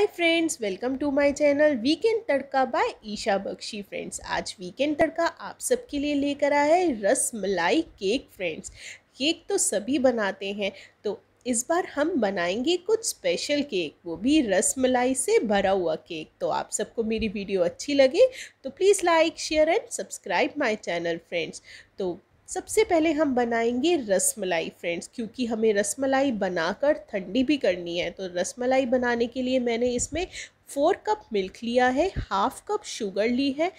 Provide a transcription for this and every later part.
hi friends welcome to my channel weekend Tadka by Isha Bakshi friends आज weekend Tadka आप सबके लिए लेकर आया है रस मलाई केक फ्रेंड्स केक तो सभी बनाते हैं तो इस बार हम बनाएंगे कुछ स्पेशल केक वो भी रस मलाई से भरा हुआ केक तो आप सबको मेरी वीडियो अच्छी लगे तो please like share and subscribe my channel friends तो सबसे पहले हम बनाएंगे रसमलाई फ्रेंड्स क्योंकि हमें रसमलाई बनाकर ठंडी भी करनी है तो रसमलाई बनाने के लिए मैंने इसमें फोर कप मिल्क लिया है हाफ़ कप शुगर ली है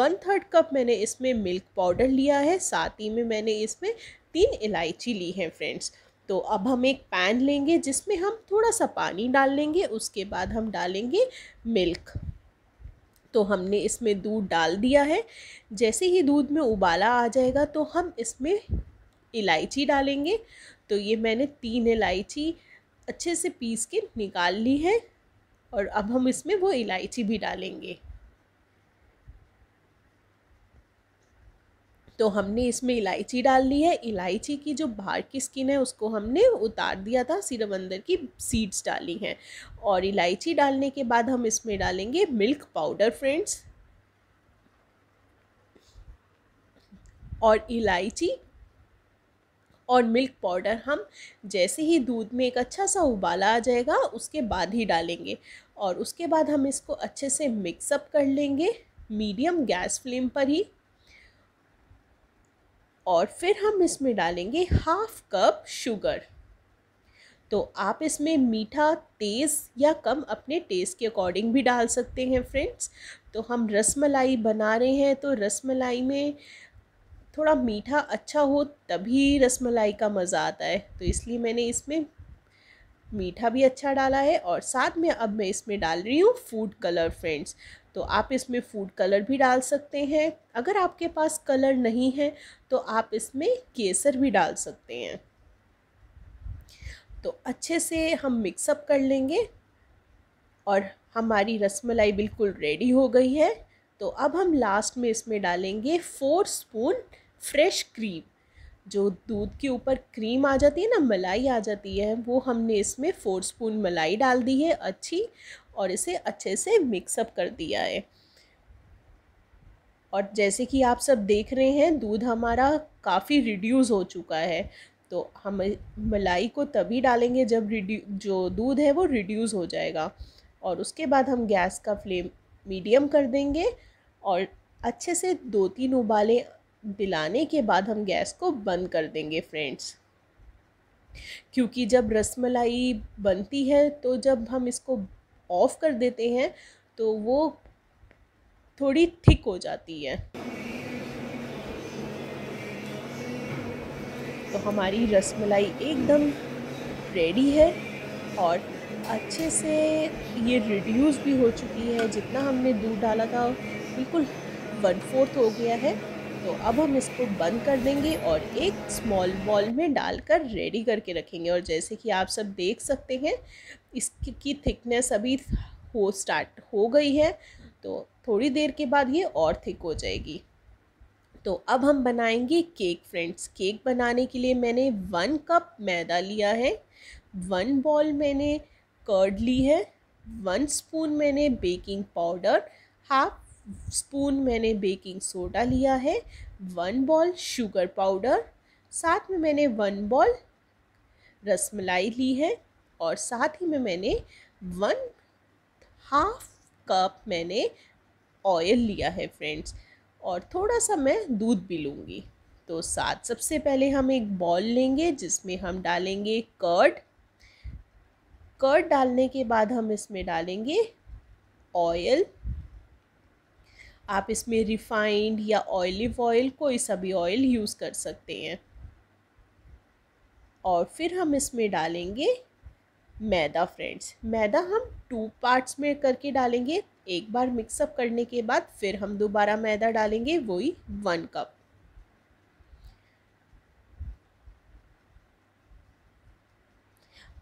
वन थर्ड कप मैंने इसमें मिल्क पाउडर लिया है साथ ही में मैंने इसमें तीन इलायची ली है फ्रेंड्स तो अब हम एक पैन लेंगे जिसमें हम थोड़ा सा पानी डाल लेंगे उसके बाद हम डालेंगे मिल्क तो हमने इसमें दूध डाल दिया है जैसे ही दूध में उबाला आ जाएगा तो हम इसमें इलायची डालेंगे तो ये मैंने तीन इलायची अच्छे से पीस के निकाल ली है और अब हम इसमें वो इलायची भी डालेंगे तो हमने इसमें इलायची डाल ली है इलायची की जो बाहर की स्किन है उसको हमने उतार दिया था सिर्फ अंदर की सीड्स डाली हैं और इलायची डालने के बाद हम इसमें डालेंगे मिल्क पाउडर फ्रेंड्स और इलायची और मिल्क पाउडर हम जैसे ही दूध में एक अच्छा सा उबाला आ जाएगा उसके बाद ही डालेंगे और उसके बाद हम इसको अच्छे से मिक्सअप कर लेंगे मीडियम गैस फ्लेम पर ही और फिर हम इसमें डालेंगे हाफ कप शुगर तो आप इसमें मीठा तेज़ या कम अपने टेस्ट के अकॉर्डिंग भी डाल सकते हैं फ्रेंड्स तो हम रसमलाई बना रहे हैं तो रसमलाई में थोड़ा मीठा अच्छा हो तभी रसमलाई का मज़ा आता है तो इसलिए मैंने इसमें मीठा भी अच्छा डाला है और साथ में अब मैं इसमें डाल रही हूँ फूड कलर फ्रेंड्स तो आप इसमें फूड कलर भी डाल सकते हैं अगर आपके पास कलर नहीं है तो आप इसमें केसर भी डाल सकते हैं तो अच्छे से हम मिक्सअप कर लेंगे और हमारी रसमलाई बिल्कुल रेडी हो गई है तो अब हम लास्ट में इसमें डालेंगे फोर स्पून फ्रेश क्रीम जो दूध के ऊपर क्रीम आ जाती है ना मलाई आ जाती है वो हमने इसमें फोर स्पून मलाई डाल दी है अच्छी और इसे अच्छे से मिक्सअप कर दिया है और जैसे कि आप सब देख रहे हैं दूध हमारा काफ़ी रिड्यूस हो चुका है तो हम मलाई को तभी डालेंगे जब रिड्यू जो दूध है वो रिड्यूस हो जाएगा और उसके बाद हम गैस का फ्लेम मीडियम कर देंगे और अच्छे से दो तीन उबाले दिलाने के बाद हम गैस को बंद कर देंगे फ्रेंड्स क्योंकि जब रसमलाई बनती है तो जब हम इसको ऑफ़ कर देते हैं तो वो थोड़ी थिक हो जाती है तो हमारी रसमलाई एकदम रेडी है और अच्छे से ये रिड्यूस भी हो चुकी है जितना हमने दूध डाला था बिल्कुल वन फोर्थ हो गया है तो अब हम इसको बंद कर देंगे और एक स्मॉल बॉल में डालकर रेडी करके रखेंगे और जैसे कि आप सब देख सकते हैं इसकी थिकनेस अभी हो स्टार्ट हो गई है तो थोड़ी देर के बाद ये और थिक हो जाएगी तो अब हम बनाएंगे केक फ्रेंड्स केक बनाने के लिए मैंने वन कप मैदा लिया है वन बॉल मैंने कर्ड ली है वन स्पून मैंने बेकिंग पाउडर हाफ स्पून मैंने बेकिंग सोडा लिया है वन बॉल शुगर पाउडर साथ में मैंने वन बॉल रसमलाई ली है और साथ ही में मैंने वन हाफ कप मैंने ऑयल लिया है फ्रेंड्स और थोड़ा सा मैं दूध भी लूँगी तो साथ सबसे पहले हम एक बॉल लेंगे जिसमें हम डालेंगे कर्ड कर्ड डालने के बाद हम इसमें डालेंगे ऑयल आप इसमें रिफाइंड या ऑयलिव ऑयल कोई सा भी ऑयल यूज़ कर सकते हैं और फिर हम इसमें डालेंगे मैदा फ्रेंड्स मैदा हम टू पार्ट्स में करके डालेंगे एक बार मिक्सअप करने के बाद फिर हम दोबारा मैदा डालेंगे वही वन कप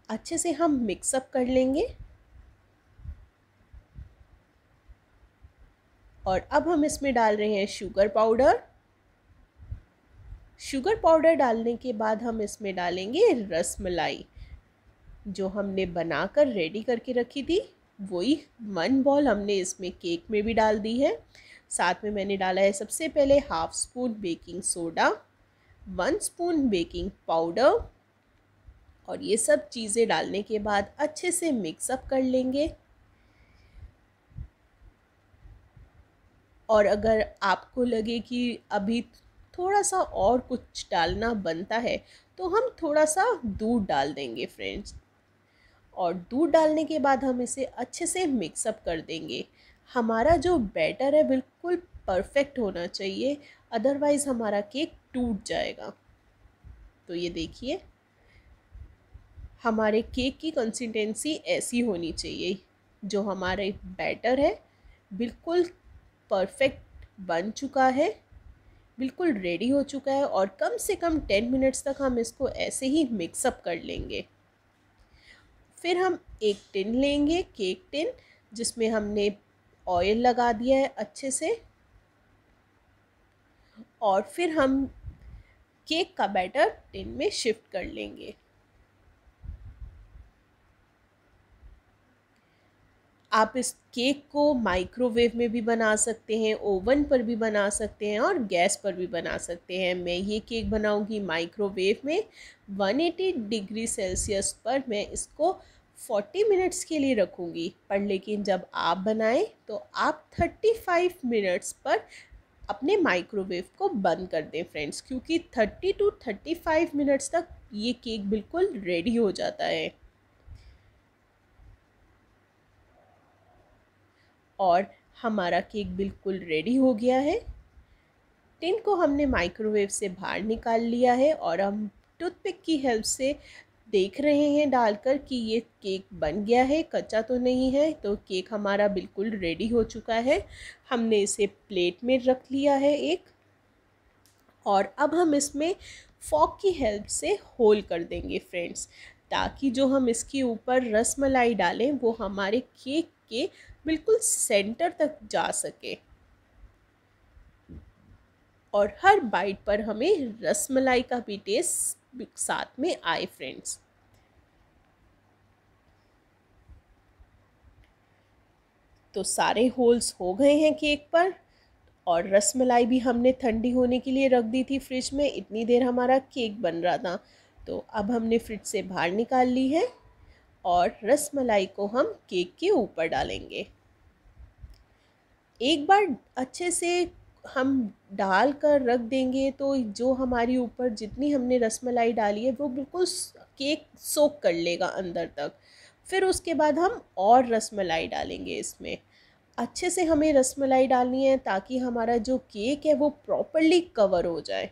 अच्छे से हम मिक्सअप कर लेंगे और अब हम इसमें डाल रहे हैं शुगर पाउडर शुगर पाउडर डालने के बाद हम इसमें डालेंगे रस मलाई जो हमने बना कर रेडी करके रखी थी वही मन बॉल हमने इसमें केक में भी डाल दी है साथ में मैंने डाला है सबसे पहले half spoon baking soda one spoon baking powder और ये सब चीज़ें डालने के बाद अच्छे से मिक्सअप कर लेंगे और अगर आपको लगे कि अभी थोड़ा सा और कुछ डालना बनता है तो हम थोड़ा सा दूध डाल देंगे फ्रेंड्स और दूध डालने के बाद हम इसे अच्छे से मिक्सअप कर देंगे हमारा जो बैटर है बिल्कुल परफेक्ट होना चाहिए अदरवाइज़ हमारा केक टूट जाएगा तो ये देखिए हमारे केक की कंसिस्टेंसी ऐसी होनी चाहिए जो हमारे बैटर है बिल्कुल परफेक्ट बन चुका है बिल्कुल रेडी हो चुका है और कम से कम टेन मिनट्स तक हम इसको ऐसे ही मिक्सअप कर लेंगे फिर हम एक टिन लेंगे केक टिन जिसमें हमने ऑयल लगा दिया है अच्छे से और फिर हम केक का बैटर टिन में शिफ्ट कर लेंगे आप इस केक को माइक्रोवेव में भी बना सकते हैं ओवन पर भी बना सकते हैं और गैस पर भी बना सकते हैं मैं ये केक बनाऊंगी माइक्रोवेव में 180 डिग्री सेल्सियस पर मैं इसको 40 मिनट्स के लिए रखूँगी पर लेकिन जब आप बनाएं तो आप 35 मिनट्स पर अपने माइक्रोवेव को बंद कर दें फ्रेंड्स क्योंकि 30 टू 35 मिनट्स तक ये केक बिल्कुल रेडी हो जाता है और हमारा केक बिल्कुल रेडी हो गया है टिन को हमने माइक्रोवेव से बाहर निकाल लिया है और हम टूथपिक की हेल्प से देख रहे हैं डालकर कि ये केक बन गया है कच्चा तो नहीं है तो केक हमारा बिल्कुल रेडी हो चुका है हमने इसे प्लेट में रख लिया है एक और अब हम इसमें फॉक की हेल्प से होल कर देंगे फ्रेंड्स ताकि जो हम इसके ऊपर रस मलाई डालें वो हमारे केक के बिल्कुल सेंटर तक जा सके और हर बाइट पर हमें रसमलाई का भी टेस्ट साथ में आए फ्रेंड्स तो सारे होल्स हो गए हैं केक पर और रसमलाई भी हमने ठंडी होने के लिए रख दी थी फ्रिज में इतनी देर हमारा केक बन रहा था तो अब हमने फ्रिज से बाहर निकाल ली है और रसमलाई को हम केक के ऊपर डालेंगे एक बार अच्छे से हम डाल कर रख देंगे तो जो हमारी ऊपर जितनी हमने रसमलाई डाली है वो बिल्कुल केक सोख कर लेगा अंदर तक फिर उसके बाद हम और रसमलाई डालेंगे इसमें अच्छे से हमें रसमलाई डालनी है ताकि हमारा जो केक है वो प्रॉपरली कवर हो जाए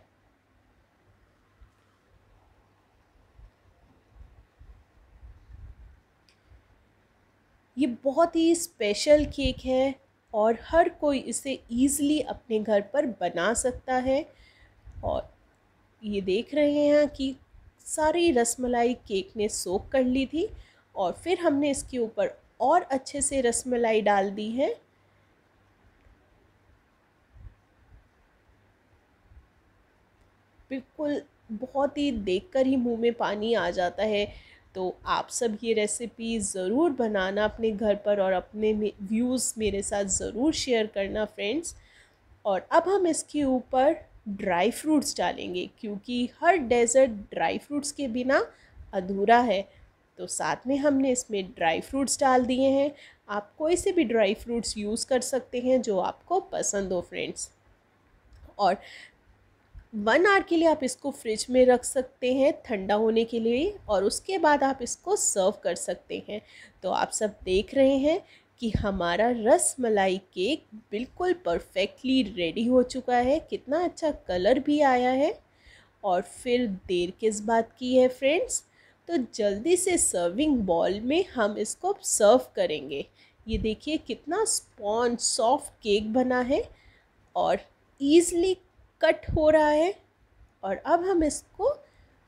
ये बहुत ही स्पेशल केक है और हर कोई इसे ईज़िली अपने घर पर बना सकता है और ये देख रहे हैं कि सारी रसमलाई केक ने सोख कर ली थी और फिर हमने इसके ऊपर और अच्छे से रसमलाई डाल दी है बिल्कुल बहुत ही देखकर ही मुंह में पानी आ जाता है तो आप सब ये रेसिपी ज़रूर बनाना अपने घर पर और अपने व्यूज़ मेरे साथ ज़रूर शेयर करना फ्रेंड्स और अब हम इसके ऊपर ड्राई फ्रूट्स डालेंगे क्योंकि हर डेज़र्ट ड्राई फ्रूट्स के बिना अधूरा है तो साथ में हमने इसमें ड्राई फ्रूट्स डाल दिए हैं आप कोई से भी ड्राई फ्रूट्स यूज़ कर सकते हैं जो आपको पसंद हो फ्रेंड्स और वन आवर के लिए आप इसको फ्रिज में रख सकते हैं ठंडा होने के लिए और उसके बाद आप इसको सर्व कर सकते हैं तो आप सब देख रहे हैं कि हमारा रस मलाई केक बिल्कुल परफेक्टली रेडी हो चुका है कितना अच्छा कलर भी आया है और फिर देर किस बात की है फ्रेंड्स तो जल्दी से सर्विंग बॉल में हम इसको सर्व करेंगे ये देखिए कितना स्पॉन्ज सॉफ्ट केक बना है और ईज़ली कट हो रहा है और अब हम इसको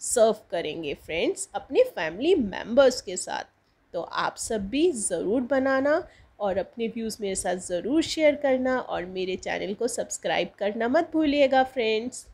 सर्व करेंगे फ्रेंड्स अपने फैमिली मेम्बर्स के साथ तो आप सब भी ज़रूर बनाना और अपने व्यूज़ मेरे साथ ज़रूर शेयर करना और मेरे चैनल को सब्सक्राइब करना मत भूलिएगा फ्रेंड्स